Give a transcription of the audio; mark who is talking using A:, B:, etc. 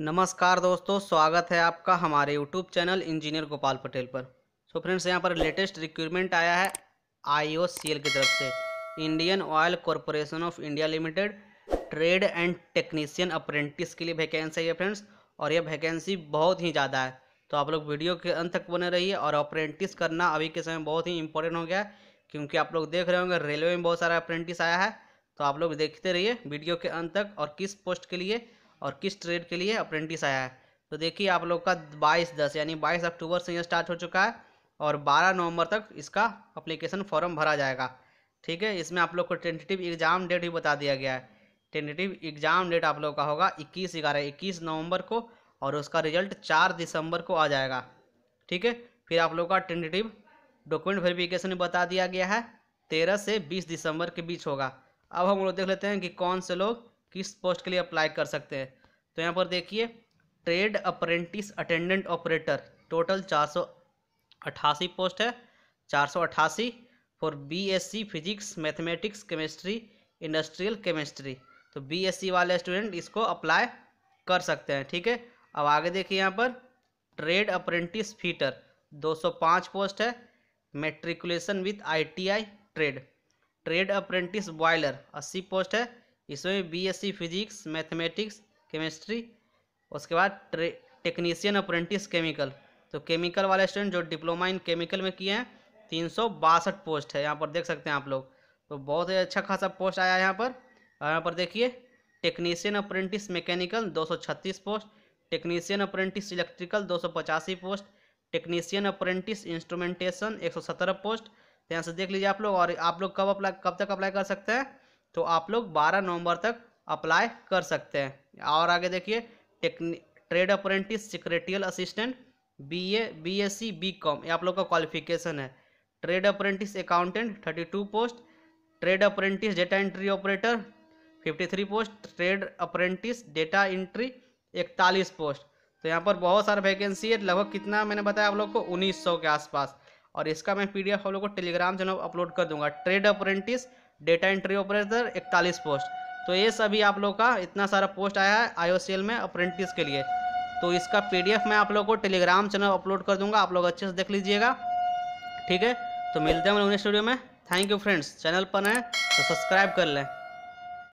A: नमस्कार दोस्तों स्वागत है आपका हमारे YouTube channel engineer Gopal Patel पर सो फ्रेंड्स यहाँ पर लेटेस्ट रिक्रूटमेंट आया है आई की तरफ से Indian oil corporation of India limited trade and technician apprentice के लिए वैकेंसी है फ्रेंड्स और यह वैकेंसी बहुत ही ज़्यादा है तो आप लोग वीडियो के अंत तक बने रहिए और अप्रेंटिस करना अभी के समय बहुत ही इंपॉर्टेंट हो गया है क्योंकि आप लोग देख रहे होंगे रेलवे में बहुत सारा अप्रेंटिस आया है तो आप लोग देखते रहिए वीडियो के अंत तक और किस पोस्ट के लिए और किस ट्रेड के लिए अप्रेंटिस आया है तो देखिए आप लोग का बाईस दस यानी बाईस अक्टूबर से यह स्टार्ट हो चुका है और बारह नवंबर तक इसका अप्लीकेशन फॉर्म भरा जाएगा ठीक है इसमें आप लोग को टेंटेटिव एग्ज़ाम डेट भी बता दिया गया है टेंटेटिव एग्ज़ाम डेट आप लोग का होगा इक्कीस ग्यारह इक्कीस नवंबर को और उसका रिजल्ट चार दिसंबर को आ जाएगा ठीक है फिर आप लोग का टेंटेटिव डॉक्यूमेंट वेरिफिकेशन बता दिया गया है तेरह से बीस दिसंबर के बीच होगा अब हम लोग देख लेते हैं कि कौन से लोग किस पोस्ट के लिए अप्लाई कर सकते हैं तो यहाँ पर देखिए trade apprentice attendant operator total चार पोस्ट है चार for BSc physics mathematics chemistry industrial chemistry तो बीएससी वाले स्टूडेंट इसको अप्लाई कर सकते हैं ठीक है अब आगे देखिए यहाँ पर ट्रेड अप्रेंटिस फीटर 205 पोस्ट है matriculation with ITI trade trade apprentice boiler 80 post है इसमें बीएससी फिजिक्स मैथमेटिक्स केमिस्ट्री उसके बाद टेक्नीशियन अप्रेंटिस केमिकल तो केमिकल वाले स्टूडेंट जो डिप्लोमा इन केमिकल में किए हैं तीन सौ बासठ पोस्ट है यहाँ पर देख सकते हैं आप लोग तो बहुत ही अच्छा खासा पोस्ट आया है यहाँ पर और यहाँ पर देखिए टेक्नीशियन अप्रेंटिस मैकेनिकल छत्तीस पोस्ट टेक्नीशियन अप्रेंटिस इलेक्ट्रिकल दो post technician apprentice instrumentation 117 post यहाँ से देख लीजिए आप लोग और आप लोग कब अप्लाई कब तक अप्लाई कर सकते हैं तो आप लोग 12 नवंबर तक अप्लाई कर सकते हैं और आगे देखिए टेक्नी trade apprentice secretarial assistant B A B S C B Com ये आप लोग का क्वालिफिकेशन है trade apprentice accountant 32 post trade apprentice data entry operator 53 post trade apprentice data entry इकतालीस पोस्ट तो यहाँ पर बहुत सारा वैकेंसी है लगभग कितना मैंने बताया आप लोग को सौ के आसपास और इसका मैं पीडीएफ आप लोग को टेलीग्राम चैनल अपलोड कर दूंगा trade apprentice data entry operator इकतालीस पोस्ट तो ये सभी आप लोग का इतना सारा पोस्ट आया है आई में अप्रेंटिस के लिए तो इसका पीडीएफ मैं आप लोग को टेलीग्राम चैनल अपलोड कर दूंगा आप लोग अच्छे से देख लीजिएगा ठीक है तो मिलते हैं हम लोग स्टूडियो में थैंक यू फ्रेंड्स चैनल पर हैं तो सब्सक्राइब कर लें